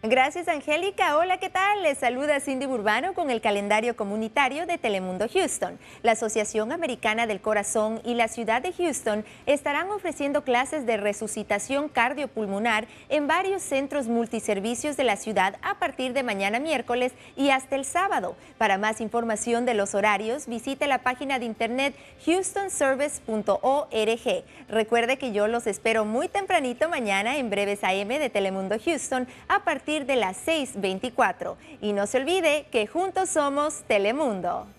Gracias, Angélica. Hola, ¿qué tal? Les saluda Cindy Burbano con el calendario comunitario de Telemundo Houston. La Asociación Americana del Corazón y la Ciudad de Houston estarán ofreciendo clases de resucitación cardiopulmonar en varios centros multiservicios de la ciudad a partir de mañana miércoles y hasta el sábado. Para más información de los horarios, visite la página de internet houstonservice.org. Recuerde que yo los espero muy tempranito mañana en breves AM de Telemundo Houston a partir de las 6.24. Y no se olvide que juntos somos Telemundo.